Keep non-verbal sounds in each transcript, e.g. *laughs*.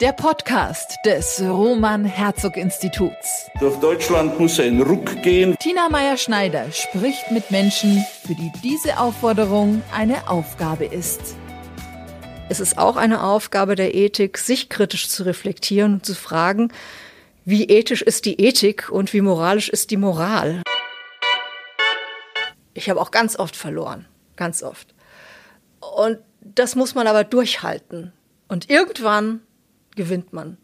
Der Podcast des Roman Herzog Instituts. Durch Deutschland muss ein Ruck gehen. Tina Meyer schneider spricht mit Menschen, für die diese Aufforderung eine Aufgabe ist. Es ist auch eine Aufgabe der Ethik, sich kritisch zu reflektieren und zu fragen, wie ethisch ist die Ethik und wie moralisch ist die Moral. Ich habe auch ganz oft verloren, ganz oft. Und das muss man aber durchhalten. Und irgendwann gewinnt man.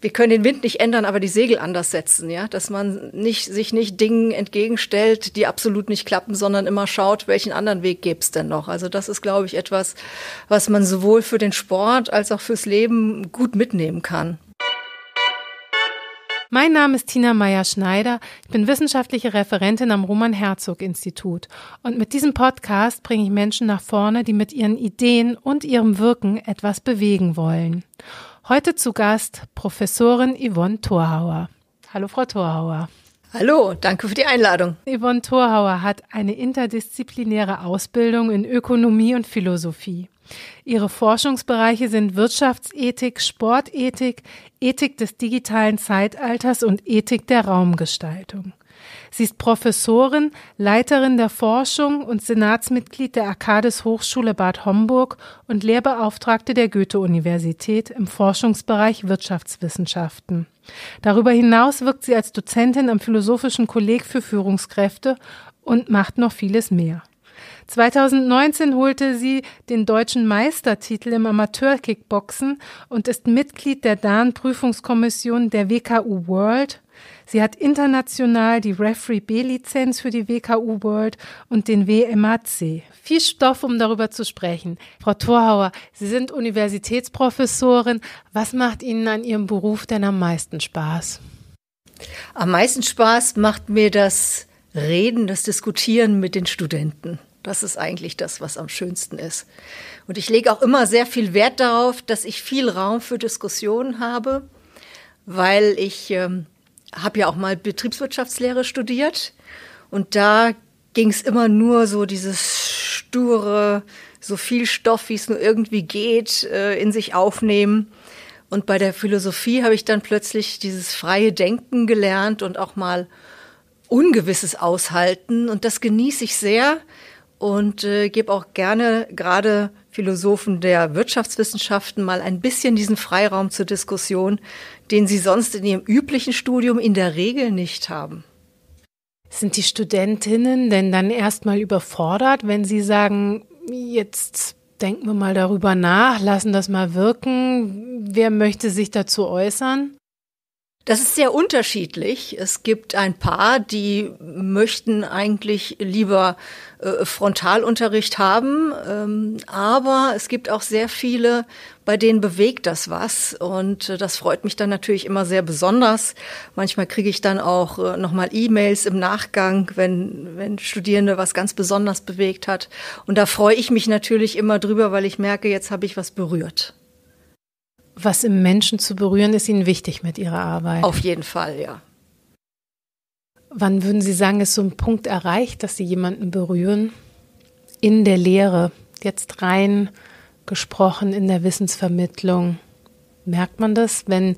Wir können den Wind nicht ändern, aber die Segel anders setzen, ja, dass man nicht, sich nicht Dingen entgegenstellt, die absolut nicht klappen, sondern immer schaut, welchen anderen Weg gäbe denn noch. Also das ist, glaube ich, etwas, was man sowohl für den Sport als auch fürs Leben gut mitnehmen kann. Mein Name ist Tina Meyer-Schneider. Ich bin wissenschaftliche Referentin am Roman Herzog Institut. Und mit diesem Podcast bringe ich Menschen nach vorne, die mit ihren Ideen und ihrem Wirken etwas bewegen wollen. Heute zu Gast Professorin Yvonne Thorhauer. Hallo, Frau Thorhauer. Hallo, danke für die Einladung. Yvonne Thorhauer hat eine interdisziplinäre Ausbildung in Ökonomie und Philosophie. Ihre Forschungsbereiche sind Wirtschaftsethik, Sportethik, Ethik des digitalen Zeitalters und Ethik der Raumgestaltung. Sie ist Professorin, Leiterin der Forschung und Senatsmitglied der Arcades Hochschule Bad Homburg und Lehrbeauftragte der Goethe-Universität im Forschungsbereich Wirtschaftswissenschaften. Darüber hinaus wirkt sie als Dozentin am Philosophischen Kolleg für Führungskräfte und macht noch vieles mehr. 2019 holte sie den deutschen Meistertitel im Amateurkickboxen und ist Mitglied der Dan-Prüfungskommission der WKU World. Sie hat international die Referee B-Lizenz für die WKU World und den WMAC. Viel Stoff, um darüber zu sprechen. Frau Thorhauer, Sie sind Universitätsprofessorin. Was macht Ihnen an Ihrem Beruf denn am meisten Spaß? Am meisten Spaß macht mir das Reden, das Diskutieren mit den Studenten. Das ist eigentlich das, was am schönsten ist. Und ich lege auch immer sehr viel Wert darauf, dass ich viel Raum für Diskussionen habe, weil ich ähm, habe ja auch mal Betriebswirtschaftslehre studiert und da ging es immer nur so dieses sture, so viel Stoff, wie es nur irgendwie geht, äh, in sich aufnehmen. Und bei der Philosophie habe ich dann plötzlich dieses freie Denken gelernt und auch mal Ungewisses aushalten. Und das genieße ich sehr und äh, gebe auch gerne gerade Philosophen der Wirtschaftswissenschaften mal ein bisschen diesen Freiraum zur Diskussion, den sie sonst in ihrem üblichen Studium in der Regel nicht haben. Sind die Studentinnen denn dann erstmal überfordert, wenn sie sagen, jetzt denken wir mal darüber nach, lassen das mal wirken, wer möchte sich dazu äußern? Das ist sehr unterschiedlich. Es gibt ein paar, die möchten eigentlich lieber äh, Frontalunterricht haben, ähm, aber es gibt auch sehr viele, bei denen bewegt das was und äh, das freut mich dann natürlich immer sehr besonders. Manchmal kriege ich dann auch äh, nochmal E-Mails im Nachgang, wenn, wenn Studierende was ganz besonders bewegt hat und da freue ich mich natürlich immer drüber, weil ich merke, jetzt habe ich was berührt was im Menschen zu berühren, ist Ihnen wichtig mit Ihrer Arbeit? Auf jeden Fall, ja. Wann würden Sie sagen, ist so ein Punkt erreicht, dass Sie jemanden berühren? In der Lehre, jetzt rein gesprochen in der Wissensvermittlung. Merkt man das, wenn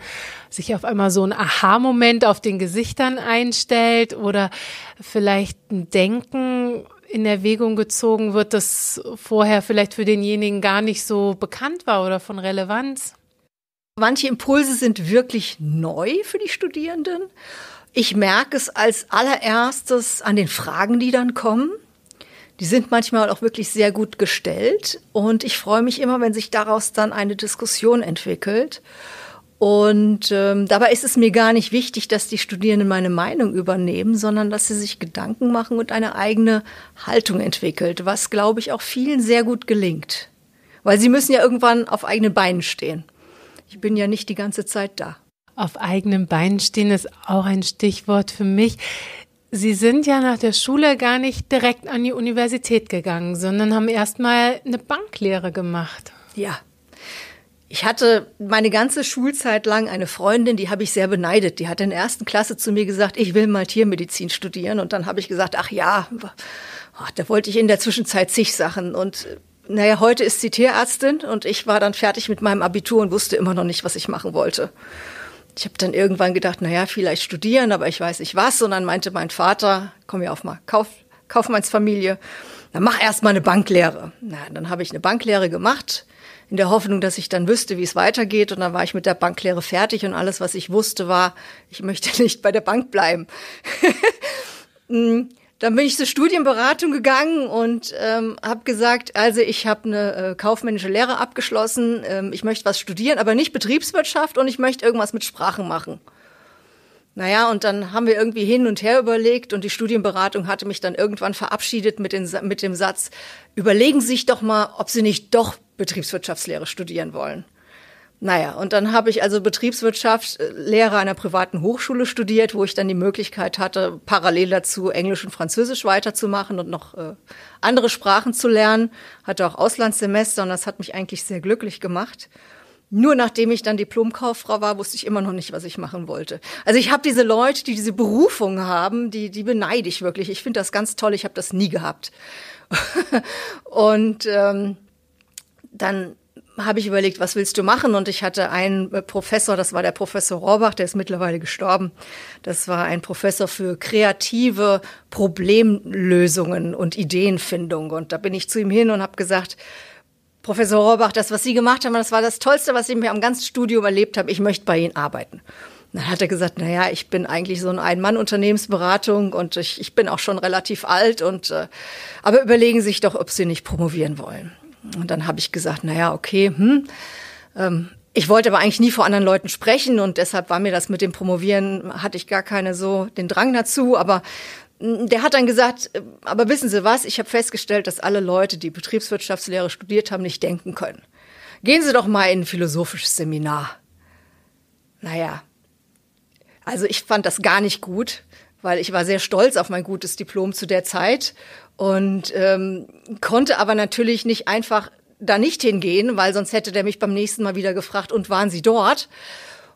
sich auf einmal so ein Aha-Moment auf den Gesichtern einstellt oder vielleicht ein Denken in Erwägung gezogen wird, das vorher vielleicht für denjenigen gar nicht so bekannt war oder von Relevanz? Manche Impulse sind wirklich neu für die Studierenden. Ich merke es als allererstes an den Fragen, die dann kommen. Die sind manchmal auch wirklich sehr gut gestellt und ich freue mich immer, wenn sich daraus dann eine Diskussion entwickelt. Und ähm, dabei ist es mir gar nicht wichtig, dass die Studierenden meine Meinung übernehmen, sondern dass sie sich Gedanken machen und eine eigene Haltung entwickelt, was, glaube ich, auch vielen sehr gut gelingt. Weil sie müssen ja irgendwann auf eigenen Beinen stehen ich bin ja nicht die ganze Zeit da. Auf eigenen Beinen stehen ist auch ein Stichwort für mich. Sie sind ja nach der Schule gar nicht direkt an die Universität gegangen, sondern haben erstmal eine Banklehre gemacht. Ja. Ich hatte meine ganze Schulzeit lang eine Freundin, die habe ich sehr beneidet. Die hat in der ersten Klasse zu mir gesagt, ich will mal Tiermedizin studieren. Und dann habe ich gesagt, ach ja, ach, da wollte ich in der Zwischenzeit zig Sachen. Und äh, naja, heute ist sie Tierärztin und ich war dann fertig mit meinem Abitur und wusste immer noch nicht, was ich machen wollte. Ich habe dann irgendwann gedacht, naja, vielleicht studieren, aber ich weiß nicht was. Und dann meinte mein Vater, komm ja auf mal, Kauf, Kaufmannsfamilie, dann mach erst mal eine Banklehre. Na, dann habe ich eine Banklehre gemacht, in der Hoffnung, dass ich dann wüsste, wie es weitergeht. Und dann war ich mit der Banklehre fertig und alles, was ich wusste, war, ich möchte *laughs* nicht bei der Bank bleiben. *laughs* Hm dann bin ich zur Studienberatung gegangen und ähm, habe gesagt, also ich habe eine äh, kaufmännische Lehre abgeschlossen, ähm, ich möchte was studieren, aber nicht Betriebswirtschaft und ich möchte irgendwas mit Sprachen machen. Naja, und dann haben wir irgendwie hin und her überlegt und die Studienberatung hatte mich dann irgendwann verabschiedet mit, den, mit dem Satz, überlegen Sie sich doch mal, ob Sie nicht doch Betriebswirtschaftslehre studieren wollen. Naja, und dann habe ich also Betriebswirtschaft, Lehre einer privaten Hochschule studiert, wo ich dann die Möglichkeit hatte, parallel dazu Englisch und Französisch weiterzumachen und noch äh, andere Sprachen zu lernen. Hatte auch Auslandssemester und das hat mich eigentlich sehr glücklich gemacht. Nur nachdem ich dann Diplomkauffrau war, wusste ich immer noch nicht, was ich machen wollte. Also ich habe diese Leute, die diese Berufung haben, die, die beneide ich wirklich. Ich finde das ganz toll. Ich habe das nie gehabt. *laughs* und ähm, dann habe ich überlegt, was willst du machen? Und ich hatte einen äh, Professor, das war der Professor Rohrbach, der ist mittlerweile gestorben. Das war ein Professor für kreative Problemlösungen und Ideenfindung. Und da bin ich zu ihm hin und habe gesagt, Professor Rohrbach, das, was Sie gemacht haben, das war das Tollste, was ich mir am ganzen Studium erlebt habe. Ich möchte bei Ihnen arbeiten. Dann hat er gesagt, naja, ich bin eigentlich so ein Ein-Mann-Unternehmensberatung und ich, ich bin auch schon relativ alt und äh, aber überlegen Sie sich doch, ob Sie nicht promovieren wollen. Und dann habe ich gesagt, naja, okay, hm. Ähm, ich wollte aber eigentlich nie vor anderen Leuten sprechen und deshalb war mir das mit dem Promovieren, hatte ich gar keine so den Drang dazu. Aber hm, der hat dann gesagt, äh, aber wissen Sie was, ich habe festgestellt, dass alle Leute, die Betriebswirtschaftslehre studiert haben, nicht denken können. Gehen Sie doch mal in ein philosophisches Seminar. Naja, also ich fand das gar nicht gut, weil ich war sehr stolz auf mein gutes Diplom zu der Zeit und ähm, konnte aber natürlich nicht einfach da nicht hingehen, weil sonst hätte der mich beim nächsten Mal wieder gefragt, und waren Sie dort?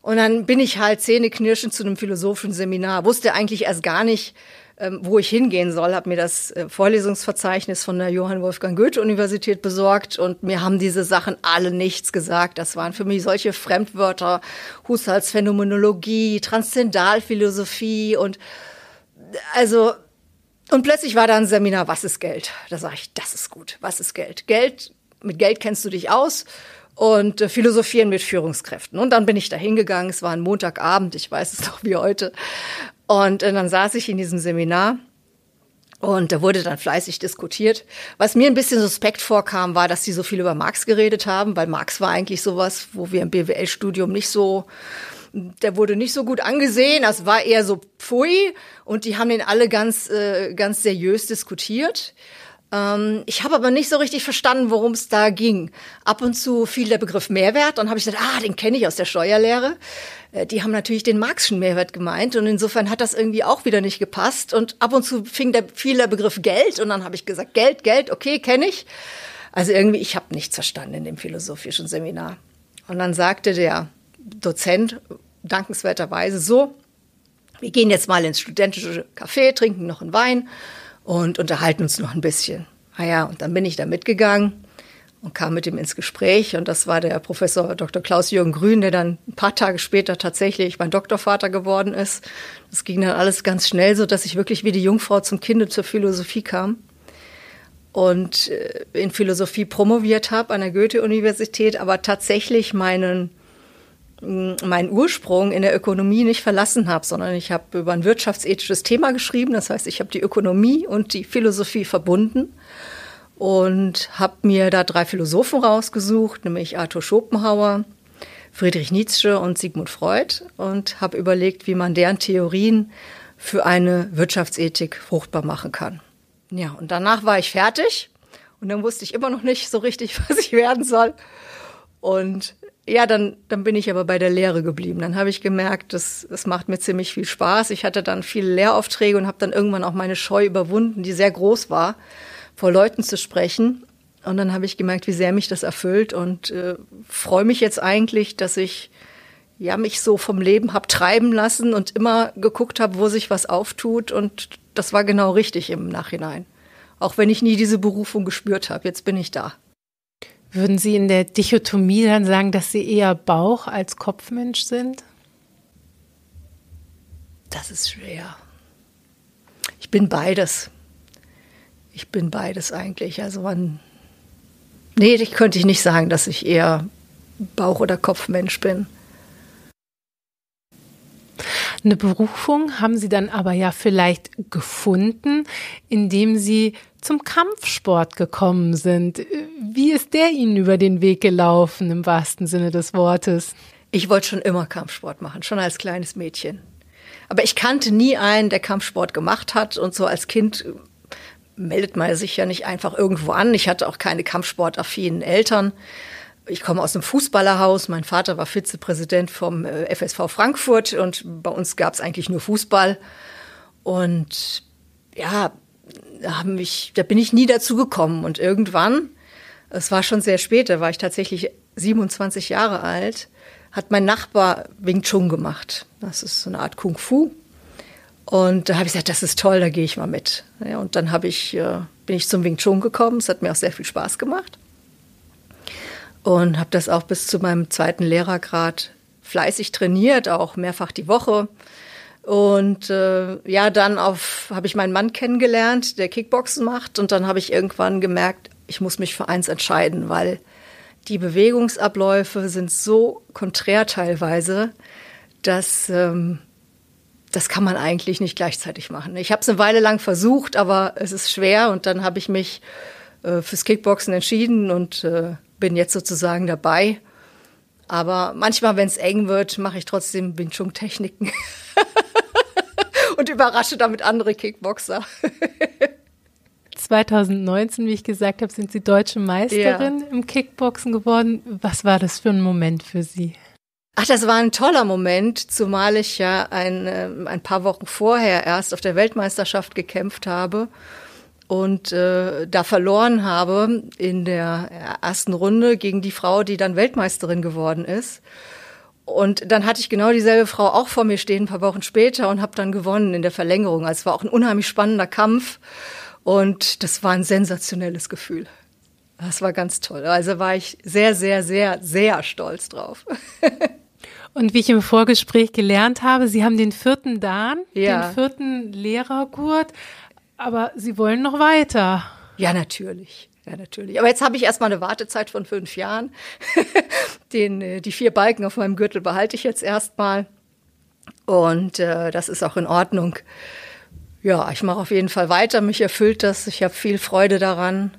Und dann bin ich halt zähneknirschend zu einem philosophischen Seminar, wusste eigentlich erst gar nicht, ähm, wo ich hingehen soll, habe mir das äh, Vorlesungsverzeichnis von der Johann Wolfgang Goethe Universität besorgt und mir haben diese Sachen alle nichts gesagt. Das waren für mich solche Fremdwörter, Husserls Phänomenologie, Transzendalphilosophie und also und plötzlich war da ein Seminar, was ist Geld? Da sage ich, das ist gut, was ist Geld? Geld, mit Geld kennst du dich aus und äh, philosophieren mit Führungskräften. Und dann bin ich da hingegangen, es war ein Montagabend, ich weiß es *laughs* noch wie heute. Und äh, dann saß ich in diesem Seminar und da wurde dann fleißig diskutiert. Was mir ein bisschen suspekt vorkam, war, dass sie so viel über Marx geredet haben, weil Marx war eigentlich sowas, wo wir im BWL-Studium nicht so der wurde nicht so gut angesehen, das war eher so pfui und die haben den alle ganz, äh, ganz seriös diskutiert. Ähm, ich habe aber nicht so richtig verstanden, worum es da ging. Ab und zu fiel der Begriff Mehrwert, dann habe ich gesagt, ah, den kenne ich aus der Steuerlehre. Äh, die haben natürlich den Marxischen Mehrwert gemeint und insofern hat das irgendwie auch wieder nicht gepasst. Und ab und zu fing der, fiel der Begriff Geld und dann habe ich gesagt, Geld, Geld, okay, kenne ich. Also irgendwie, ich habe nichts verstanden in dem philosophischen Seminar. Und dann sagte der, Dozent dankenswerterweise so, wir gehen jetzt mal ins studentische Café, trinken noch einen Wein und unterhalten uns noch ein bisschen. Ah ja, und dann bin ich da mitgegangen und kam mit ihm ins Gespräch. Und das war der Professor Dr. Klaus-Jürgen Grün, der dann ein paar Tage später tatsächlich mein Doktorvater geworden ist. Das ging dann alles ganz schnell, so dass ich wirklich wie die Jungfrau zum Kinde zur Philosophie kam und äh, in Philosophie promoviert habe an der Goethe-Universität, aber tatsächlich meinen meinen Ursprung in der Ökonomie nicht verlassen habe, sondern ich habe über ein wirtschaftsethisches Thema geschrieben. Das heißt, ich habe die Ökonomie und die Philosophie verbunden und habe mir da drei Philosophen rausgesucht, nämlich Arthur Schopenhauer, Friedrich Nietzsche und Sigmund Freud und habe überlegt, wie man deren Theorien für eine Wirtschaftsethik fruchtbar machen kann. Ja, und danach war ich fertig und dann wusste ich immer noch nicht so richtig, *laughs* was ich werden soll und ja, dann, dann bin ich aber bei der Lehre geblieben. Dann habe ich gemerkt, das, das macht mir ziemlich viel Spaß. Ich hatte dann viele Lehraufträge und habe dann irgendwann auch meine Scheu überwunden, die sehr groß war, vor Leuten zu sprechen. Und dann habe ich gemerkt, wie sehr mich das erfüllt und äh, freue mich jetzt eigentlich, dass ich ja mich so vom Leben hab treiben lassen und immer geguckt habe, wo sich was auftut und das war genau richtig im Nachhinein. Auch wenn ich nie diese Berufung gespürt habe, jetzt bin ich da. Würden Sie in der Dichotomie dann sagen, dass Sie eher Bauch als Kopfmensch sind? Das ist schwer. Ich bin beides. Ich bin beides eigentlich. Also man. Nee, ich könnte ich nicht sagen, dass ich eher Bauch- oder Kopfmensch bin. Eine Berufung haben Sie dann aber ja vielleicht gefunden, indem Sie zum Kampfsport gekommen sind. Wie ist der Ihnen über den Weg gelaufen, im wahrsten Sinne des Wortes? Ich wollte schon immer Kampfsport machen, schon als kleines Mädchen. Aber ich kannte nie einen, der Kampfsport gemacht hat und so als Kind äh, meldet man sich ja nicht einfach irgendwo an. Ich hatte auch keine kampfsportaffinen Eltern. Ich komme aus einem Fußballerhaus. Mein Vater war Vizepräsident vom äh, FSV Frankfurt und bei uns gab es eigentlich nur Fußball. Und ja, haben mich, da bin ich nie dazu gekommen. Und irgendwann, es war schon sehr spät, da war ich tatsächlich 27 Jahre alt, hat mein Nachbar Wing Chun gemacht. Das ist so eine Art Kung Fu. Und da habe ich gesagt, das ist toll, da gehe ich mal mit. Ja, und dann habe ich, äh, bin ich zum Wing Chun gekommen. Es hat mir auch sehr viel Spaß gemacht. Und habe das auch bis zu meinem zweiten Lehrergrad fleißig trainiert, auch mehrfach die Woche. Und äh, ja, dann habe ich meinen Mann kennengelernt, der Kickboxen macht. Und dann habe ich irgendwann gemerkt, ich muss mich für eins entscheiden, weil die Bewegungsabläufe sind so konträr teilweise, dass ähm, das kann man eigentlich nicht gleichzeitig machen. Ich habe es eine Weile lang versucht, aber es ist schwer. Und dann habe ich mich äh, fürs Kickboxen entschieden und äh, bin jetzt sozusagen dabei. Aber manchmal, wenn es eng wird, mache ich trotzdem Binchung-Techniken. *laughs* *laughs* und überrasche damit andere Kickboxer. 2019, *laughs* wie ich gesagt habe, sind Sie deutsche Meisterin ja. im Kickboxen geworden. Was war das für ein Moment für Sie? Ach, das war ein toller Moment, zumal ich ja ein, äh, ein paar Wochen vorher erst auf der Weltmeisterschaft gekämpft habe und äh, da verloren habe in der ersten Runde gegen die Frau, die dann Weltmeisterin geworden ist. Und dann hatte ich genau dieselbe Frau auch vor mir stehen, ein paar Wochen später, und habe dann gewonnen in der Verlängerung. Also es war auch ein unheimlich spannender Kampf und das war ein sensationelles Gefühl. Das war ganz toll. Also war ich sehr, sehr, sehr, sehr stolz drauf. *laughs* Und wie ich im Vorgespräch gelernt habe, Sie haben den vierten Dan, ja. den vierten Lehrergurt, aber Sie wollen noch weiter. Ja, natürlich. Ja, natürlich. Aber jetzt habe ich erstmal eine Wartezeit von fünf Jahren. *laughs* Den, äh, die vier Balken auf meinem Gürtel behalte ich jetzt erstmal. Und äh, das ist auch in Ordnung. Ja, ich mache auf jeden Fall weiter. Mich erfüllt das. Ich habe viel Freude daran.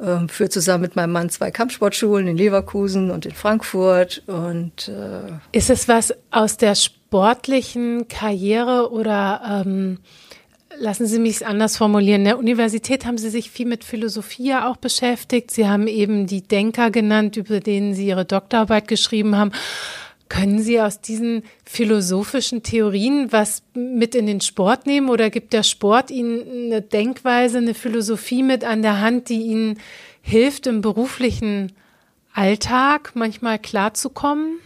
Ähm, führe zusammen mit meinem Mann zwei Kampfsportschulen in Leverkusen und in Frankfurt. Und äh ist es was aus der sportlichen Karriere oder ähm, Lassen Sie mich es anders formulieren. In der Universität haben Sie sich viel mit Philosophie ja auch beschäftigt. Sie haben eben die Denker genannt, über denen Sie Ihre Doktorarbeit geschrieben haben. Können Sie aus diesen philosophischen Theorien was mit in den Sport nehmen oder gibt der Sport Ihnen eine Denkweise, eine Philosophie mit an der Hand, die Ihnen hilft, im beruflichen Alltag manchmal klarzukommen?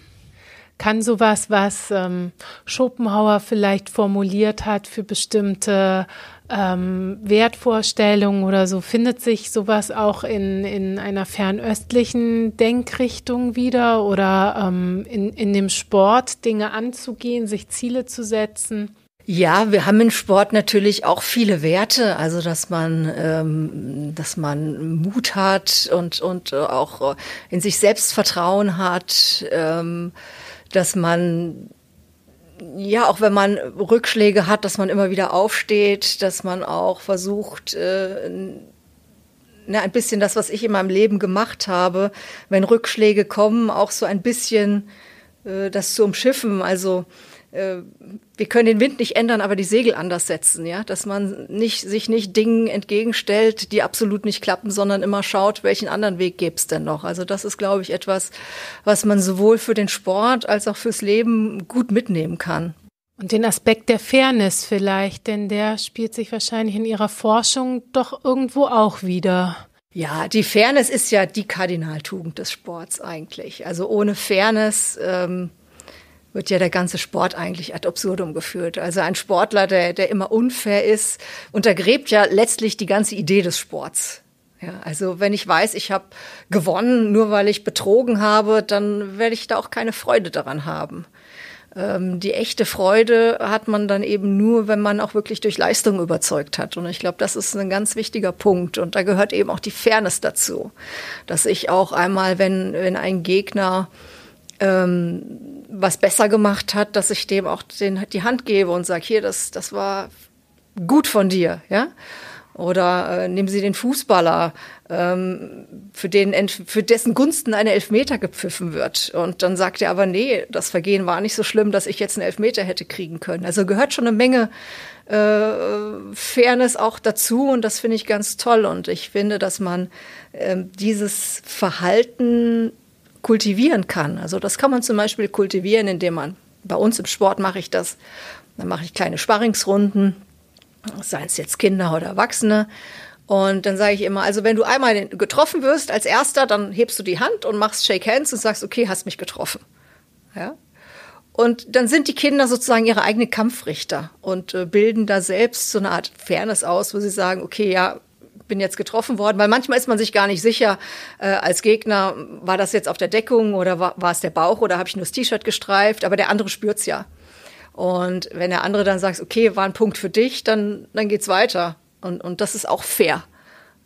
kann sowas, was ähm, Schopenhauer vielleicht formuliert hat für bestimmte ähm, Wertvorstellungen oder so, findet sich sowas auch in, in einer fernöstlichen Denkrichtung wieder oder ähm, in, in dem Sport Dinge anzugehen, sich Ziele zu setzen? Ja, wir haben im Sport natürlich auch viele Werte, also dass man, ähm, dass man Mut hat und und äh, auch äh, in sich selbst Vertrauen hat. Ähm, dass man ja, auch wenn man Rückschläge hat, dass man immer wieder aufsteht, dass man auch versucht, äh, na, ne, ein bisschen das, was ich in meinem Leben gemacht habe, wenn Rückschläge kommen, auch so ein bisschen äh, das zu umschiffen. Also äh, wir können den Wind nicht ändern, aber die Segel anders setzen, ja, dass man nicht sich nicht Dingen entgegenstellt, die absolut nicht klappen, sondern immer schaut, welchen anderen Weg gäbe es denn noch. Also das ist, glaube ich, etwas, was man sowohl für den Sport als auch fürs Leben gut mitnehmen kann. Und den Aspekt der Fairness vielleicht, denn der spielt sich wahrscheinlich in Ihrer Forschung doch irgendwo auch wieder. Ja, die Fairness ist ja die Kardinaltugend des Sports eigentlich. Also ohne Fairness ähm, wird ja der ganze Sport eigentlich ad absurdum geführt. Also ein Sportler, der, der immer unfair ist, untergräbt ja letztlich die ganze Idee des Sports. Ja, also wenn ich weiß, ich habe gewonnen, nur weil ich betrogen habe, dann werde ich da auch keine Freude daran haben. Ähm, die echte Freude hat man dann eben nur, wenn man auch wirklich durch Leistung überzeugt hat. Und ich glaube, das ist ein ganz wichtiger Punkt. Und da gehört eben auch die Fairness dazu, dass ich auch einmal, wenn wenn ein Gegner ähm, was besser gemacht hat, dass ich dem auch den, die Hand gebe und sage, hier, das, das war gut von dir, ja. Oder äh, nehmen Sie den Fußballer, ähm, für, den, für dessen Gunsten eine Elfmeter gepfiffen wird. Und dann sagt er aber, nee, das Vergehen war nicht so schlimm, dass ich jetzt einen Elfmeter hätte kriegen können. Also gehört schon eine Menge äh, Fairness auch dazu und das finde ich ganz toll. Und ich finde, dass man äh, dieses Verhalten kultivieren kann. Also das kann man zum Beispiel kultivieren, indem man, bei uns im Sport mache ich das, dann mache ich kleine Sparringsrunden, seien es jetzt Kinder oder Erwachsene. Und dann sage ich immer, also wenn du einmal getroffen wirst als erster, dann hebst du die Hand und machst Shake Hands und sagst, okay, hast mich getroffen. Ja? Und dann sind die Kinder sozusagen ihre eigenen Kampfrichter und äh, bilden da selbst so eine Art Fairness aus, wo sie sagen, okay, ja, bin jetzt getroffen worden, weil manchmal ist man sich gar nicht sicher äh, als Gegner, war das jetzt auf der Deckung oder war, es der Bauch oder habe ich nur das T-Shirt gestreift, aber der andere spürt es ja. Und wenn der andere dann sagt, okay, war ein Punkt für dich, dann, dann es weiter. Und, und das ist auch fair.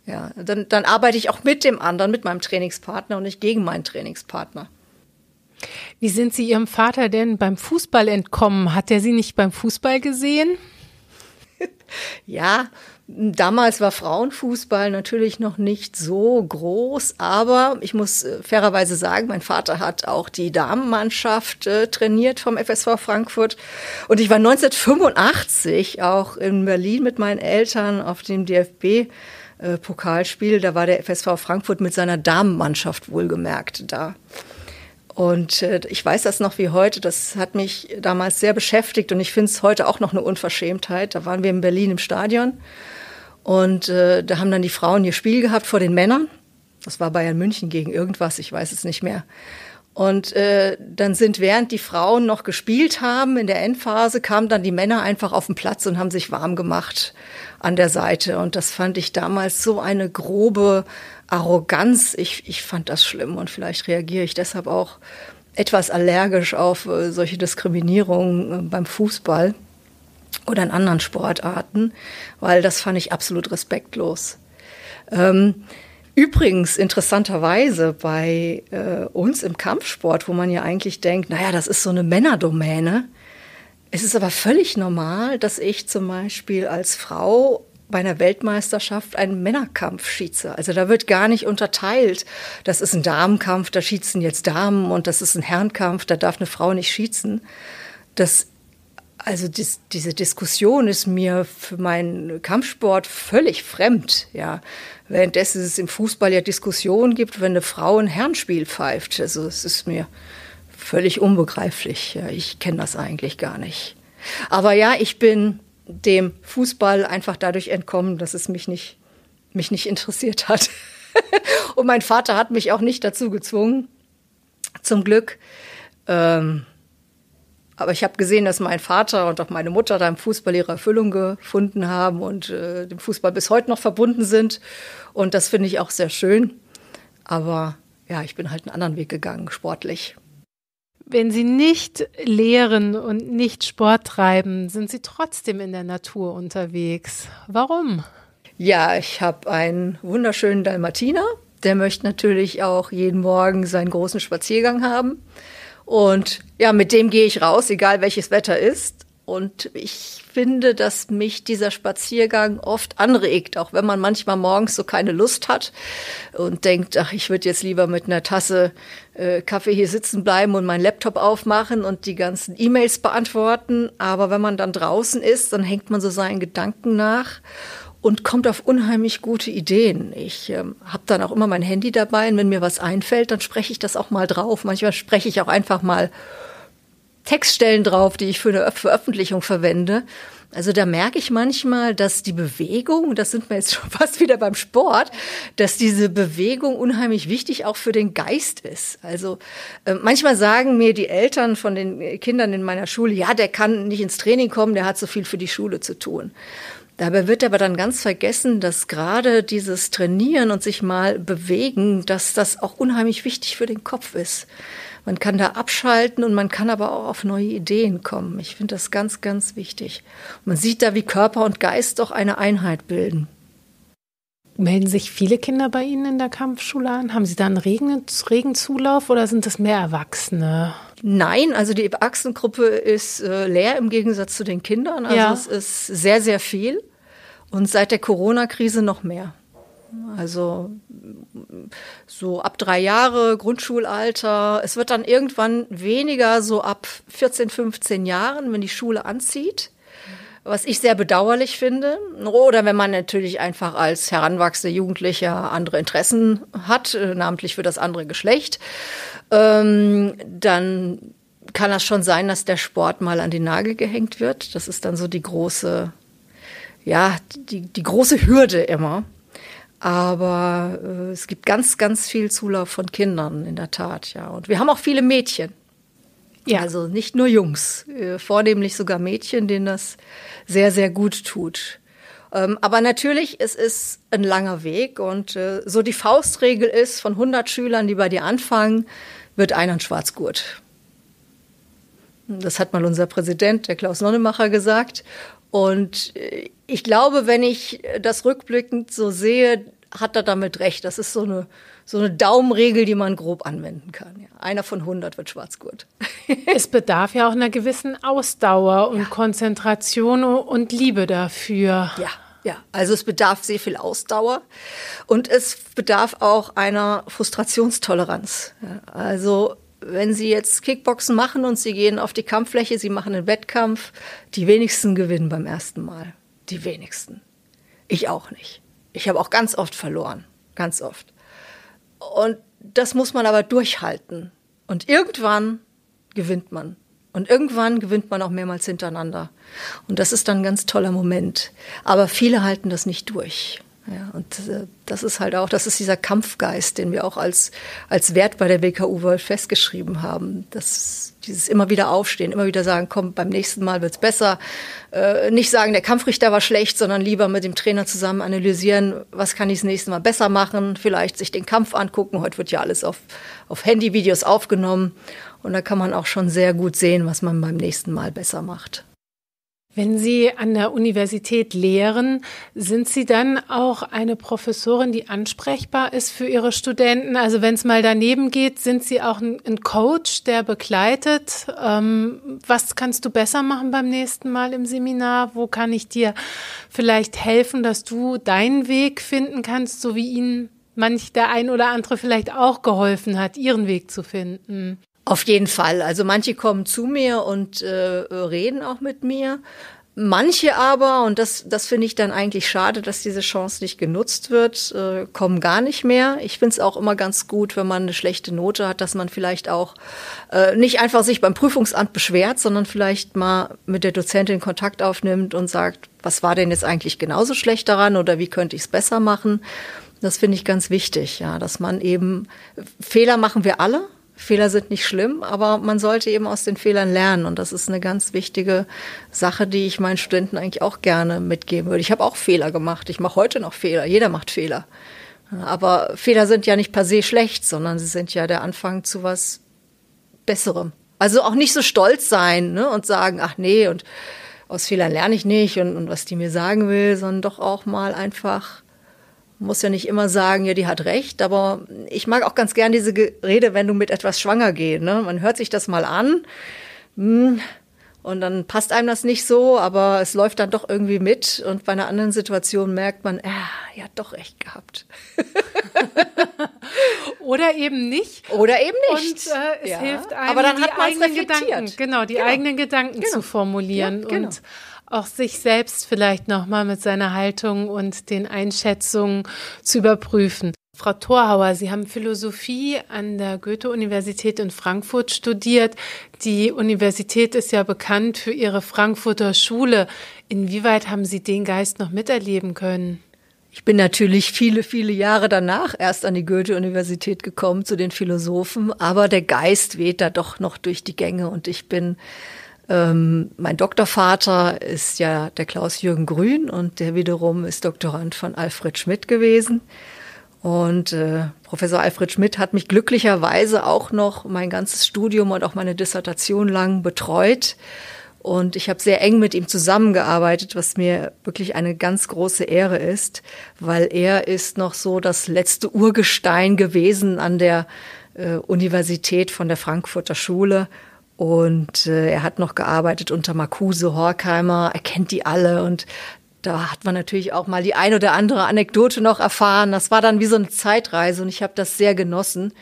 Ja, dann, dann arbeite ich auch mit dem anderen, mit meinem Trainingspartner und nicht gegen meinen Trainingspartner. Wie sind Sie Ihrem Vater denn beim Fußball entkommen? Hat er Sie nicht beim Fußball gesehen? *laughs* ja, Damals war Frauenfußball natürlich noch nicht so groß, aber ich muss äh, fairerweise sagen, mein Vater hat auch die Damenmannschaft äh, trainiert vom FSV Frankfurt. Und ich war 1985 auch in Berlin mit meinen Eltern auf dem DFB. Äh, Pokalspiel, da war der FSV Frankfurt mit seiner Damenmannschaft wohlgemerkt da. Und ich weiß das noch wie heute. Das hat mich damals sehr beschäftigt und ich finde es heute auch noch eine Unverschämtheit. Da waren wir in Berlin im Stadion und äh, da haben dann die Frauen ihr Spiel gehabt vor den Männern. Das war Bayern München gegen irgendwas, ich weiß es nicht mehr. Und äh, dann sind, während die Frauen noch gespielt haben in der Endphase, kamen dann die Männer einfach auf den Platz und haben sich warm gemacht an der Seite. Und das fand ich damals so eine grobe Arroganz. Ich, ich fand das schlimm und vielleicht reagiere ich deshalb auch etwas allergisch auf äh, solche Diskriminierungen äh, beim Fußball oder in anderen Sportarten, weil das fand ich absolut respektlos. Ähm, Übrigens, interessanterweise bei äh, uns im Kampfsport, wo man ja eigentlich denkt, naja, das ist so eine Männerdomäne. Es ist aber völlig normal, dass ich zum Beispiel als Frau bei einer Weltmeisterschaft einen Männerkampf schieße. Also da wird gar nicht unterteilt. Das ist ein Damenkampf, da schießen jetzt Damen und das ist ein Herrenkampf, da darf eine Frau nicht schießen. Das also dies, diese Diskussion ist mir für meinen Kampfsport völlig fremd, ja. Währenddessen es im Fußball ja Diskussionen gibt, wenn eine Frau ein Herrenspiel pfeift. Also es ist mir völlig unbegreiflich. Ja. Ich kenne das eigentlich gar nicht. Aber ja, ich bin dem Fußball einfach dadurch entkommen, dass es mich nicht, mich nicht interessiert hat. *laughs* Und mein Vater hat mich auch nicht dazu gezwungen, zum Glück. Ähm, aber ich habe gesehen, dass mein Vater und auch meine Mutter da im Fußball ihre Erfüllung gefunden haben und äh, dem Fußball bis heute noch verbunden sind. Und das finde ich auch sehr schön. Aber ja, ich bin halt einen anderen Weg gegangen, sportlich. Wenn Sie nicht lehren und nicht Sport treiben, sind Sie trotzdem in der Natur unterwegs. Warum? Ja, ich habe einen wunderschönen Dalmatiner. Der möchte natürlich auch jeden Morgen seinen großen Spaziergang haben. Und ja, mit dem gehe ich raus, egal welches Wetter ist. Und ich finde, dass mich dieser Spaziergang oft anregt, auch wenn man manchmal morgens so keine Lust hat und denkt, ach, ich würde jetzt lieber mit einer Tasse äh, Kaffee hier sitzen bleiben und meinen Laptop aufmachen und die ganzen E-Mails beantworten. Aber wenn man dann draußen ist, dann hängt man so seinen Gedanken nach und kommt auf unheimlich gute Ideen. Ich ähm, habe dann auch immer mein Handy dabei und wenn mir was einfällt, dann spreche ich das auch mal drauf. Manchmal spreche ich auch einfach mal Textstellen drauf, die ich für eine Veröffentlichung verwende. Also da merke ich manchmal, dass die Bewegung, das sind wir jetzt schon *laughs* fast wieder beim Sport, dass diese Bewegung unheimlich wichtig auch für den Geist ist. Also ähm, manchmal sagen mir die Eltern von den Kindern in meiner Schule, ja, der kann nicht ins Training kommen, der hat so viel für die Schule zu tun. Dabei wird aber dann ganz vergessen, dass gerade dieses Trainieren und sich mal bewegen, dass das auch unheimlich wichtig für den Kopf ist. Man kann da abschalten und man kann aber auch auf neue Ideen kommen. Ich finde das ganz, ganz wichtig. Man sieht da, wie Körper und Geist doch eine Einheit bilden. Melden sich viele Kinder bei Ihnen in der Kampfschule an? Haben Sie da einen regen, regen oder sind das mehr Erwachsene? Nein, also die Achsengruppe ist äh, leer im Gegensatz zu den Kindern. Also ja. es ist sehr, sehr viel. Und seit der Corona-Krise noch mehr. Also so ab drei Jahre, Grundschulalter. Es wird dann irgendwann weniger so ab 14, 15 Jahren, wenn die Schule anzieht. Was ich sehr bedauerlich finde. Oder wenn man natürlich einfach als heranwachsende Jugendlicher andere Interessen hat, äh, namentlich für das andere Geschlecht, ähm, dann kann das schon sein, dass der Sport mal an die Nagel gehängt wird. Das ist dann so die große ja, die, die große Hürde immer. Aber äh, es gibt ganz, ganz viel Zulauf von Kindern in der Tat, ja. Und wir haben auch viele Mädchen. Ja. Also nicht nur Jungs, äh, vornehmlich sogar Mädchen, denen das sehr, sehr gut tut. Ähm, aber natürlich, es ist ein langer Weg und äh, so die Faustregel ist, von 100 Schülern, die bei dir anfangen, wird einer ein Schwarzgurt. Das hat mal unser Präsident, der Klaus Nonnemacher, gesagt. Und äh, ich glaube, wenn ich das rückblickend so sehe, hat er damit recht. Das ist so eine, so eine Daumenregel, die man grob anwenden kann. Ja, einer von 100 wird Schwarzgurt. *laughs* es bedarf ja auch einer gewissen Ausdauer und ja. Konzentration und Liebe dafür. Ja. Ja, also es bedarf sehr viel Ausdauer und es bedarf auch einer Frustrationstoleranz. also wenn Sie jetzt Kickboxen machen und Sie gehen auf die Kampffläche, Sie machen einen Wettkampf, die wenigsten gewinnen beim ersten Mal die wenigsten. Ich auch nicht. Ich habe auch ganz oft verloren, ganz oft. Und das muss man aber durchhalten. Und irgendwann gewinnt man. Und irgendwann gewinnt man auch mehrmals hintereinander. Und das ist dann ein ganz toller Moment. Aber viele halten das nicht durch. Ja, und äh, das ist halt auch, das ist dieser Kampfgeist, den wir auch als, als Wert bei der WKU festgeschrieben haben. Das, dieses immer wieder aufstehen, immer wieder sagen, komm, beim nächsten Mal wird's besser. Äh, nicht sagen, der Kampfrichter war schlecht, sondern lieber mit dem Trainer zusammen analysieren, was kann ich das nächste Mal besser machen, vielleicht sich den Kampf angucken. Heute wird ja alles auf, auf Handyvideos aufgenommen. Und da kann man auch schon sehr gut sehen, was man beim nächsten Mal besser macht. Wenn Sie an der Universität lehren, sind Sie dann auch eine Professorin, die ansprechbar ist für Ihre Studenten? Also wenn es mal daneben geht, sind Sie auch ein, Coach, der begleitet? Ähm, was kannst du besser machen beim nächsten Mal im Seminar? Wo kann ich dir vielleicht helfen, dass du deinen Weg finden kannst, so wie Ihnen manch der ein oder andere vielleicht auch geholfen hat, ihren Weg zu finden? Auf jeden Fall. Also manche kommen zu mir und äh, reden auch mit mir. Manche aber, und das, das finde ich dann eigentlich schade, dass diese Chance nicht genutzt wird, äh, kommen gar nicht mehr. Ich finde es auch immer ganz gut, wenn man eine schlechte Note hat, dass man vielleicht auch äh, nicht einfach sich beim Prüfungsamt beschwert, sondern vielleicht mal mit der Dozentin Kontakt aufnimmt und sagt, was war denn jetzt eigentlich genauso schlecht daran oder wie könnte ich es besser machen? Das finde ich ganz wichtig, ja, dass man eben Fehler machen wir alle, Fehler sind nicht schlimm, aber man sollte eben aus den Fehlern lernen. Und das ist eine ganz wichtige Sache, die ich meinen Studenten eigentlich auch gerne mitgeben würde. Ich habe auch Fehler gemacht. Ich mache heute noch Fehler. Jeder macht Fehler. Aber Fehler sind ja nicht per se schlecht, sondern sie sind ja der Anfang zu was Besserem. Also auch nicht so stolz sein ne? und sagen, ach nee, und aus Fehlern lerne ich nicht und, und was die mir sagen will, sondern doch auch mal einfach muss ja nicht immer sagen, ja, die hat recht, aber ich mag auch ganz gern diese Redewendung mit etwas schwanger gehen. Ne? Man hört sich das mal an hm, und dann passt einem das nicht so, aber es läuft dann doch irgendwie mit und bei einer anderen Situation merkt man, äh, ah, ja, doch recht gehabt. *laughs* Oder eben nicht. Oder eben nicht. Und äh, es ja. hilft einem, aber dann die hat eigenen Gedanken, genau, die genau. eigenen Gedanken genau. zu formulieren ja, genau. und auch sich selbst vielleicht nochmal mit seiner Haltung und den Einschätzungen zu überprüfen. Frau Thorhauer, Sie haben Philosophie an der Goethe-Universität in Frankfurt studiert. Die Universität ist ja bekannt für ihre Frankfurter Schule. Inwieweit haben Sie den Geist noch miterleben können? Ich bin natürlich viele, viele Jahre danach erst an die Goethe-Universität gekommen zu den Philosophen, aber der Geist weht da doch noch durch die Gänge und ich bin ähm, mein Doktorvater ist ja der Klaus-Jürgen Grün und der wiederum ist Doktorand von Alfred Schmidt gewesen. Und äh, Professor Alfred Schmidt hat mich glücklicherweise auch noch mein ganzes Studium und auch meine Dissertation lang betreut. Und ich habe sehr eng mit ihm zusammengearbeitet, was mir wirklich eine ganz große Ehre ist, weil er ist noch so das letzte Urgestein gewesen an der äh, Universität von der Frankfurter Schule und äh, er hat noch gearbeitet unter Marcuse, Horkheimer, er kennt die alle und da hat man natürlich auch mal die ein oder andere Anekdote noch erfahren. Das war dann wie so eine Zeitreise und ich habe das sehr genossen.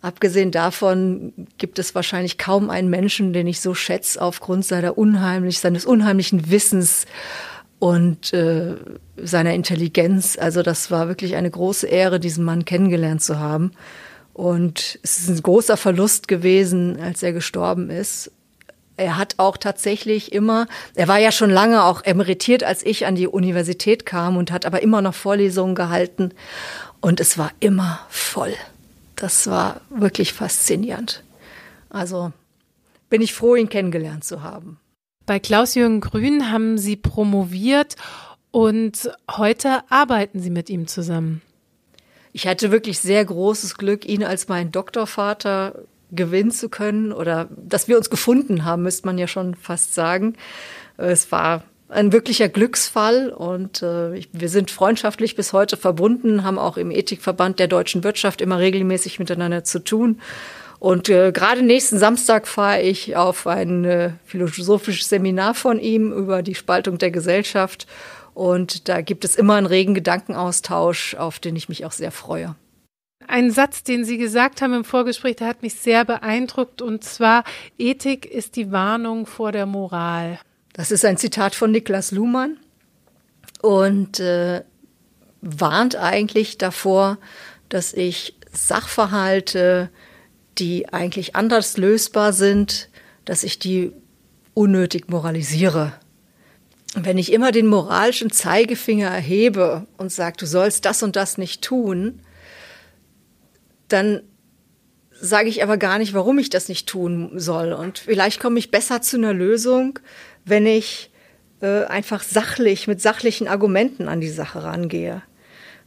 Abgesehen davon gibt es wahrscheinlich kaum einen Menschen, den ich so schätze aufgrund seiner unheimlich, seines unheimlichen Wissens und äh, seiner Intelligenz. Also das war wirklich eine große Ehre, diesen Mann kennengelernt zu haben. Und es ist ein großer Verlust gewesen, als er gestorben ist. Er hat auch tatsächlich immer, er war ja schon lange auch emeritiert, als ich an die Universität kam und hat aber immer noch Vorlesungen gehalten. Und es war immer voll. Das war wirklich faszinierend. Also bin ich froh, ihn kennengelernt zu haben. Bei Klaus-Jürgen Grün haben Sie promoviert und heute arbeiten Sie mit ihm zusammen ich hatte wirklich sehr großes Glück, ihn als meinen Doktorvater gewinnen zu können oder dass wir uns gefunden haben, müsste man ja schon fast sagen. Es war ein wirklicher Glücksfall und äh, wir sind freundschaftlich bis heute verbunden, haben auch im Ethikverband der deutschen Wirtschaft immer regelmäßig miteinander zu tun. Und äh, gerade nächsten Samstag fahre ich auf ein äh, philosophisches Seminar von ihm über die Spaltung der Gesellschaft und da gibt es immer einen regen Gedankenaustausch, auf den ich mich auch sehr freue. Ein Satz, den Sie gesagt haben im Vorgespräch, der hat mich sehr beeindruckt, und zwar, Ethik ist die Warnung vor der Moral. Das ist ein Zitat von Niklas Luhmann und äh, warnt eigentlich davor, dass ich Sachverhalte, die eigentlich anders lösbar sind, dass ich die unnötig moralisiere wenn ich immer den moralischen Zeigefinger erhebe und sage, du sollst das und das nicht tun, dann sage ich aber gar nicht, warum ich das nicht tun soll. Und vielleicht komme ich besser zu einer Lösung, wenn ich äh, einfach sachlich, mit sachlichen Argumenten an die Sache rangehe.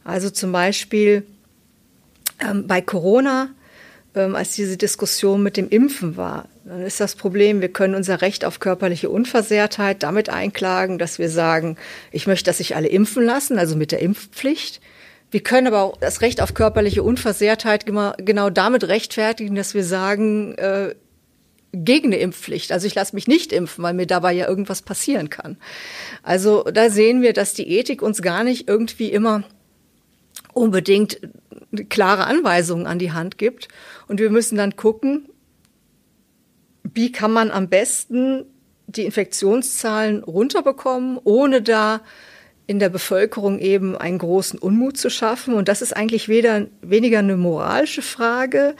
Also zum Beispiel ähm, bei Corona ähm, als diese Diskussion mit dem Impfen war. Dann ist das Problem, wir können unser Recht auf körperliche Unversehrtheit damit einklagen, dass wir sagen, ich möchte, dass sich alle impfen lassen, also mit der Impfpflicht. Wir können aber auch das Recht auf körperliche Unversehrtheit genau damit rechtfertigen, dass wir sagen, äh, gegen eine Impfpflicht. Also ich lasse mich nicht impfen, weil mir dabei ja irgendwas passieren kann. Also da sehen wir, dass die Ethik uns gar nicht irgendwie immer unbedingt klare Anweisungen an die Hand gibt. Und wir müssen dann gucken, wie kann man am besten die Infektionszahlen runterbekommen, ohne da in der Bevölkerung eben einen großen Unmut zu schaffen. Und das ist eigentlich weder, weniger eine moralische Frage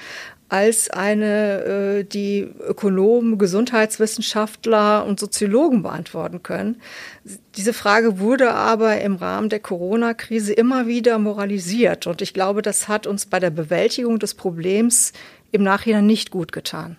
als eine, äh, die Ökonomen, Gesundheitswissenschaftler und Soziologen beantworten können. Diese Frage wurde aber im Rahmen der Corona-Krise immer wieder moralisiert. Und ich glaube, das hat uns bei der Bewältigung des Problems im Nachhinein nicht gut getan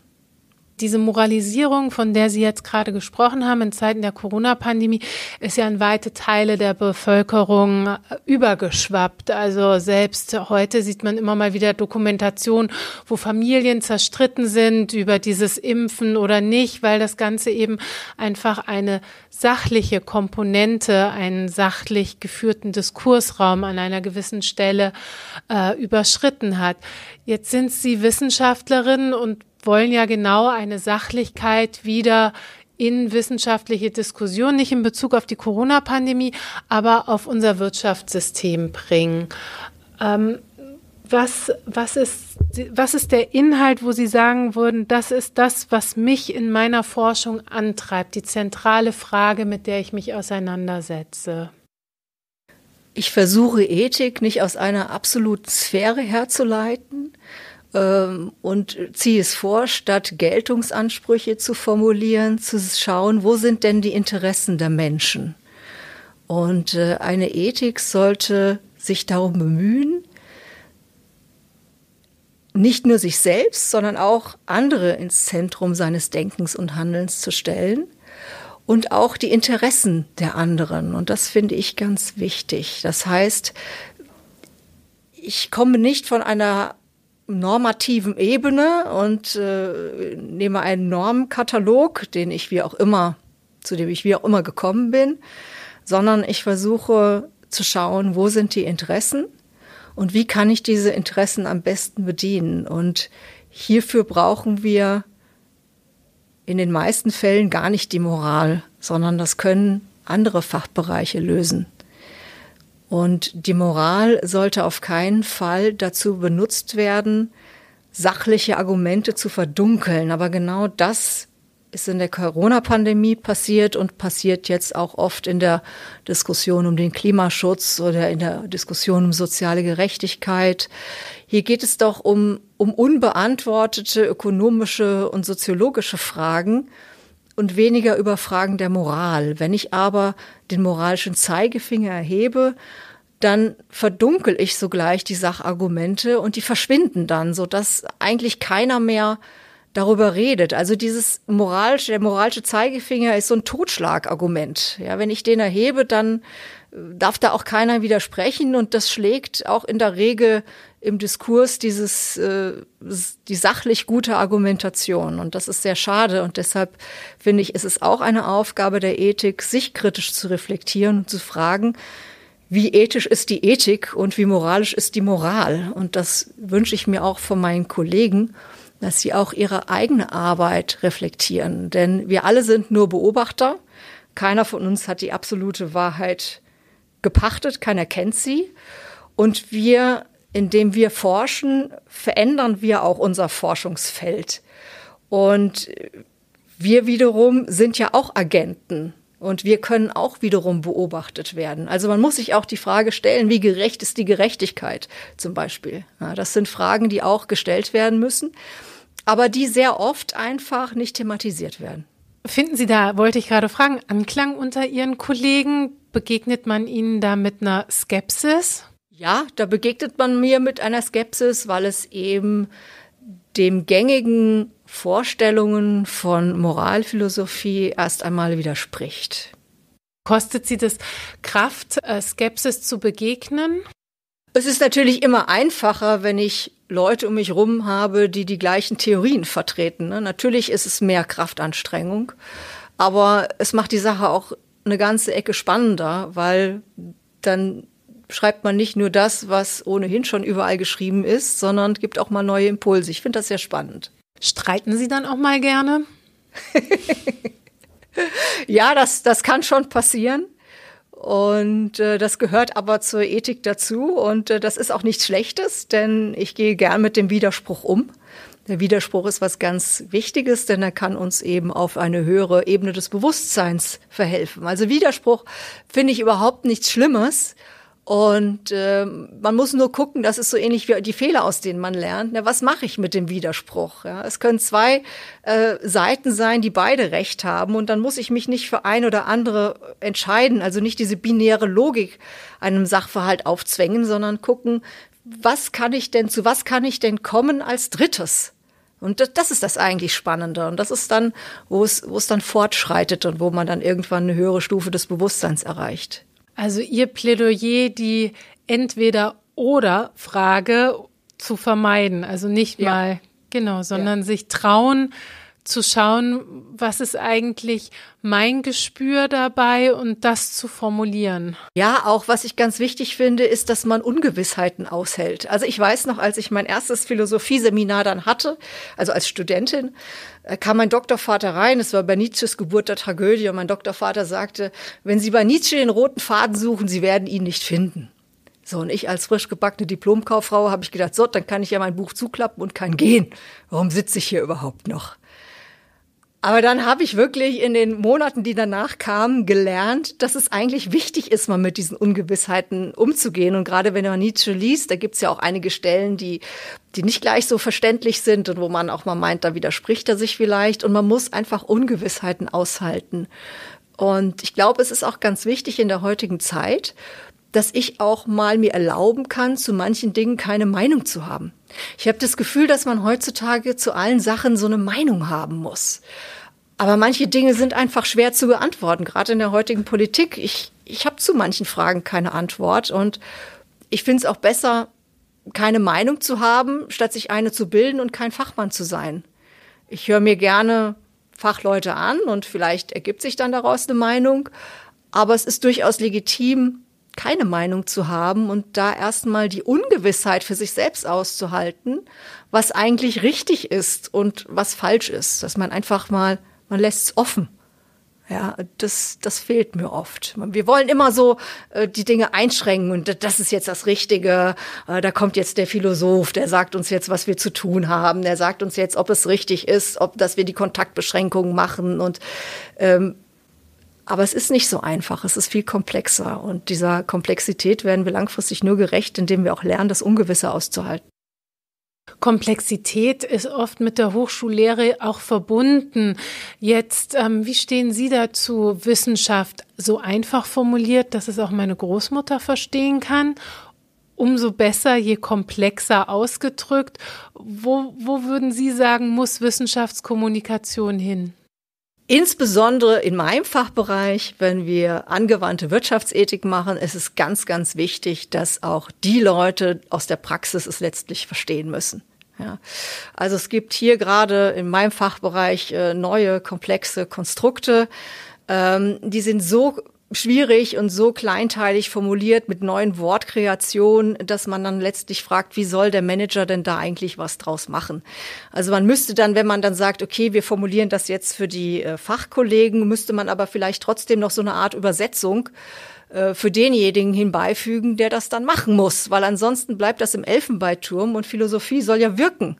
diese Moralisierung, von der Sie jetzt gerade gesprochen haben, in Zeiten der Corona-Pandemie, ist ja in weite Teile der Bevölkerung übergeschwappt. Also selbst heute sieht man immer mal wieder Dokumentation, wo Familien zerstritten sind über dieses Impfen oder nicht, weil das Ganze eben einfach eine sachliche Komponente, einen sachlich geführten Diskursraum an einer gewissen Stelle äh, überschritten hat. Jetzt sind Sie Wissenschaftlerin und wollen ja genau eine Sachlichkeit wieder in wissenschaftliche Diskussion, nicht in Bezug auf die Corona-Pandemie, aber auf unser Wirtschaftssystem bringen. Ähm, was, was, ist, was ist der Inhalt, wo Sie sagen würden, das ist das, was mich in meiner Forschung antreibt, die zentrale Frage, mit der ich mich auseinandersetze? Ich versuche Ethik nicht aus einer absoluten Sphäre herzuleiten, ähm, und ziehe es vor, statt Geltungsansprüche zu formulieren, zu schauen, wo sind denn die Interessen der Menschen. Und äh, eine Ethik sollte sich darum bemühen, nicht nur sich selbst, sondern auch andere ins Zentrum seines Denkens und Handelns zu stellen und auch die Interessen der anderen. Und das finde ich ganz wichtig. Das heißt, ich komme nicht von einer normativen Ebene und äh, nehme einen Normkatalog, den ich wie auch immer, zu dem ich wie auch immer gekommen bin, sondern ich versuche zu schauen, wo sind die Interessen und wie kann ich diese Interessen am besten bedienen. Und hierfür brauchen wir in den meisten Fällen gar nicht die Moral, sondern das können andere Fachbereiche lösen. Und die Moral sollte auf keinen Fall dazu benutzt werden, sachliche Argumente zu verdunkeln. Aber genau das ist in der Corona-Pandemie passiert und passiert jetzt auch oft in der Diskussion um den Klimaschutz oder in der Diskussion um soziale Gerechtigkeit. Hier geht es doch um, um unbeantwortete ökonomische und soziologische Fragen, und weniger über Fragen der Moral. Wenn ich aber den moralischen Zeigefinger erhebe, dann verdunkel ich sogleich die Sachargumente und die verschwinden dann, so dass eigentlich keiner mehr darüber redet. Also dieses moralische, der moralische Zeigefinger ist so ein Totschlagargument. Ja, wenn ich den erhebe, dann darf da auch keiner widersprechen und das schlägt auch in der Regel im Diskurs dieses äh, die sachlich gute Argumentation und das ist sehr schade und deshalb finde ich, ist es auch eine Aufgabe der Ethik, sich kritisch zu reflektieren und zu fragen, wie ethisch ist die Ethik und wie moralisch ist die Moral und das wünsche ich mir auch von meinen Kollegen dass sie auch ihre eigene Arbeit reflektieren. Denn wir alle sind nur Beobachter. Keiner von uns hat die absolute Wahrheit gepachtet, keiner kennt sie. Und wir, indem wir forschen, verändern wir auch unser Forschungsfeld. Und wir wiederum sind ja auch Agenten. Und wir können auch wiederum beobachtet werden. Also man muss sich auch die Frage stellen, wie gerecht ist die Gerechtigkeit zum Beispiel? Ja, das sind Fragen, die auch gestellt werden müssen, aber die sehr oft einfach nicht thematisiert werden. Finden Sie da, wollte ich gerade fragen, Anklang unter Ihren Kollegen, Begegnet man Ihnen da mit einer Skepsis? Ja, da begegnet man mir mit einer Skepsis, weil es eben dem gängigen Vorstellungen von Moralphilosophie erst einmal widerspricht. Kostet Sie das Kraft, äh, Skepsis zu begegnen? Es ist natürlich immer einfacher, wenn ich Leute um mich rum habe, die die gleichen Theorien vertreten. Ne? Natürlich ist es mehr Kraftanstrengung, aber es macht die Sache auch eine ganze Ecke spannender, weil dann schreibt man nicht nur das, was ohnehin schon überall geschrieben ist, sondern gibt auch mal neue Impulse. Ich finde das sehr spannend. Streiten Sie dann auch mal gerne? *laughs* ja, das, das kann schon passieren. Und äh, das gehört aber zur Ethik dazu. Und äh, das ist auch nichts Schlechtes, denn ich gehe gern mit dem Widerspruch um. Der Widerspruch ist was ganz Wichtiges, denn er kann uns eben auf eine höhere Ebene des Bewusstseins verhelfen. Also Widerspruch finde ich überhaupt nichts Schlimmes. Und äh, man muss nur gucken, das ist so ähnlich wie die Fehler, aus denen man lernt. Na, was mache ich mit dem Widerspruch? Ja, es können zwei äh, Seiten sein, die beide recht haben. Und dann muss ich mich nicht für ein oder andere entscheiden. Also nicht diese binäre Logik einem Sachverhalt aufzwängen, sondern gucken, was kann ich denn, zu was kann ich denn kommen als Drittes? Und das, das ist das eigentlich Spannende. Und das ist dann, wo es, wo es dann fortschreitet und wo man dann irgendwann eine höhere Stufe des Bewusstseins erreicht. Also Ihr Plädoyer, die entweder oder Frage zu vermeiden. Also nicht ja. mal, genau, sondern ja. sich trauen, zu schauen, was ist eigentlich mein Gespür dabei und das zu formulieren. Ja, auch was ich ganz wichtig finde, ist, dass man Ungewissheiten aushält. Also ich weiß noch, als ich mein erstes Philosophieseminar dann hatte, also als Studentin, äh, kam mein Doktorvater rein, es war bei Nietzsches Geburt der Tragödie und mein Doktorvater sagte, wenn Sie bei Nietzsche den roten Faden suchen, Sie werden ihn nicht finden. So, und ich als frisch gebackene Diplomkauffrau habe ich gedacht, so, dann kann ich ja mein Buch zuklappen und kann gehen. Warum sitze ich hier überhaupt noch? Aber dann habe ich wirklich in den Monaten, die danach kamen, gelernt, dass es eigentlich wichtig ist, mal mit diesen Ungewissheiten umzugehen. Und gerade wenn man Nietzsche liest, da gibt's ja auch einige Stellen, die, die nicht gleich so verständlich sind und wo man auch mal meint, da widerspricht er sich vielleicht. Und man muss einfach Ungewissheiten aushalten. Und ich glaube, es ist auch ganz wichtig in der heutigen Zeit, dass ich auch mal mir erlauben kann, zu manchen Dingen keine Meinung zu haben. Ich habe das Gefühl, dass man heutzutage zu allen Sachen so eine Meinung haben muss. Aber manche Dinge sind einfach schwer zu beantworten, gerade in der heutigen Politik. Ich, ich habe zu manchen Fragen keine Antwort und ich finde es auch besser, keine Meinung zu haben, statt sich eine zu bilden und kein Fachmann zu sein. Ich höre mir gerne Fachleute an und vielleicht ergibt sich dann daraus eine Meinung, aber es ist durchaus legitim, keine Meinung zu haben und da erstmal die Ungewissheit für sich selbst auszuhalten, was eigentlich richtig ist und was falsch ist. Dass man einfach mal, man lässt es offen. Ja, das, das fehlt mir oft. Wir wollen immer so äh, die Dinge einschränken und das ist jetzt das Richtige. Äh, da kommt jetzt der Philosoph, der sagt uns jetzt, was wir zu tun haben. Der sagt uns jetzt, ob es richtig ist, ob dass wir die Kontaktbeschränkungen machen und ähm, aber es ist nicht so einfach, es ist viel komplexer. Und dieser Komplexität werden wir langfristig nur gerecht, indem wir auch lernen, das Ungewisse auszuhalten. Komplexität ist oft mit der Hochschullehre auch verbunden. Jetzt, ähm, wie stehen Sie dazu, Wissenschaft so einfach formuliert, dass es auch meine Großmutter verstehen kann? Umso besser, je komplexer ausgedrückt. Wo, wo würden Sie sagen, muss Wissenschaftskommunikation hin? Insbesondere in meinem Fachbereich, wenn wir angewandte Wirtschaftsethik machen, ist es ganz, ganz wichtig, dass auch die Leute aus der Praxis es letztlich verstehen müssen. Ja. Also es gibt hier gerade in meinem Fachbereich äh, neue komplexe Konstrukte. Ähm, die sind so schwierig und so kleinteilig formuliert mit neuen Wortkreationen, dass man dann letztlich fragt, wie soll der Manager denn da eigentlich was draus machen? Also man müsste dann, wenn man dann sagt, okay, wir formulieren das jetzt für die äh, Fachkollegen, müsste man aber vielleicht trotzdem noch so eine Art Übersetzung äh, für denjenigen hinbeifügen, der das dann machen muss, weil ansonsten bleibt das im Elfenbeinturm und Philosophie soll ja wirken.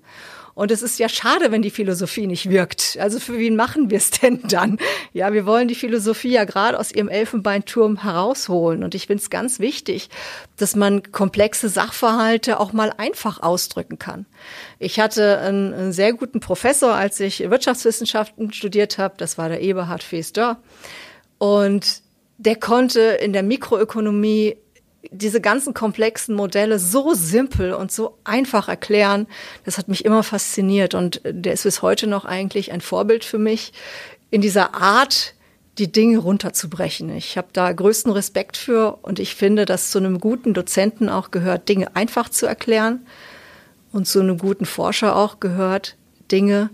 Und es ist ja schade, wenn die Philosophie nicht wirkt. Also für wen machen wir es denn dann? Ja, wir wollen die Philosophie ja gerade aus ihrem Elfenbeinturm herausholen. Und ich finde es ganz wichtig, dass man komplexe Sachverhalte auch mal einfach ausdrücken kann. Ich hatte einen, einen sehr guten Professor, als ich Wirtschaftswissenschaften studiert habe. Das war der Eberhard Fees Und der konnte in der Mikroökonomie diese ganzen komplexen Modelle so simpel und so einfach erklären, das hat mich immer fasziniert und äh, der ist bis heute noch eigentlich ein Vorbild für mich in dieser Art, die Dinge runterzubrechen. Ich habe da größten Respekt für und ich finde, dass zu einem guten Dozenten auch gehört, Dinge einfach zu erklären und zu einem guten Forscher auch gehört, Dinge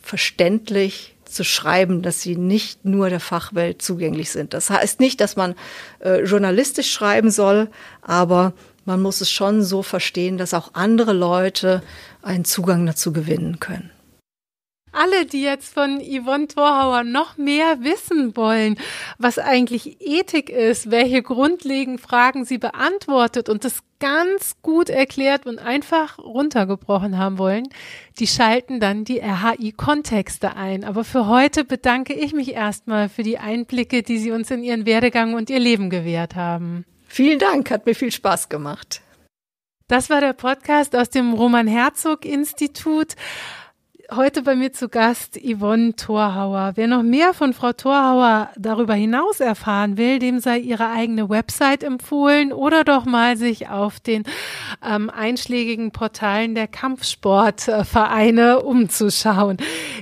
verständlich zu schreiben, dass sie nicht nur der Fachwelt zugänglich sind. Das heißt nicht, dass man äh, journalistisch schreiben soll, aber man muss es schon so verstehen, dass auch andere Leute einen Zugang dazu gewinnen können alle, die jetzt von Yvonne Torhauer noch mehr wissen wollen, was eigentlich Ethik ist, welche grundlegenden Fragen sie beantwortet und das ganz gut erklärt und einfach runtergebrochen haben wollen, die schalten dann die RHI-Kontexte ein. Aber für heute bedanke ich mich erstmal für die Einblicke, die Sie uns in Ihren Werdegang und Ihr Leben gewährt haben. Vielen Dank, hat mir viel Spaß gemacht. Das war der Podcast aus dem Roman Herzog Institut. Heute bei mir zu Gast Yvonne Thorhauer. Wer noch mehr von Frau Thorhauer darüber hinaus erfahren will, dem sei ihre eigene Website empfohlen oder doch mal sich auf den ähm, einschlägigen Portalen der Kampfsportvereine umzuschauen.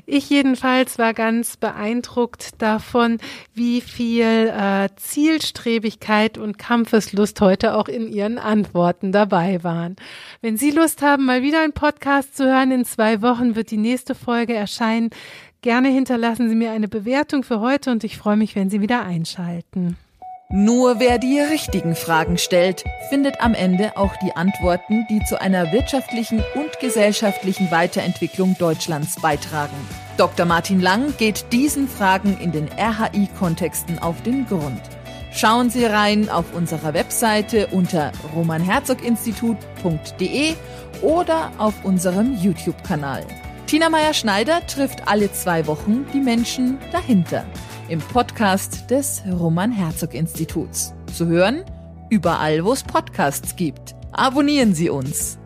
Ich jedenfalls war ganz beeindruckt davon, wie viel äh, Zielstrebigkeit und Kampfeslust heute auch in Ihren Antworten dabei waren. Wenn Sie Lust haben, mal wieder einen Podcast zu hören, in zwei Wochen wird die nächste Folge erscheinen. Gerne hinterlassen Sie mir eine Bewertung für heute und ich freue mich, wenn Sie wieder einschalten. Nur wer die richtigen Fragen stellt, findet am Ende auch die Antworten, die zu einer wirtschaftlichen und gesellschaftlichen Weiterentwicklung Deutschlands beitragen. Dr. Martin Lang geht diesen Fragen in den RHI-Kontexten auf den Grund. Schauen Sie rein auf unserer Webseite unter romanherzoginstitut.de oder auf unserem YouTube-Kanal. Tina Meyer-Schneider trifft alle zwei Wochen die Menschen dahinter im Podcast des Roman Herzog Instituts. Zu hören überall, wo es Podcasts gibt. Abonnieren Sie uns.